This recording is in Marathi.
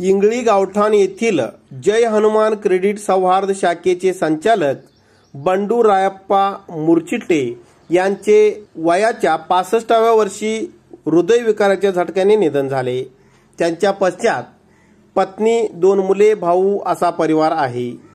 इंगळी गावठाण येथील जय हनुमान क्रेडिट सौहार्द शाखेचे संचालक बंडू रायप्पा मुरचिटे यांचे वयाच्या पासष्टाव्या वर्षी हृदयविकाराच्या झटक्याने निधन झाले त्यांच्या पश्चात पत्नी दोन मुले भाऊ असा परिवार आहे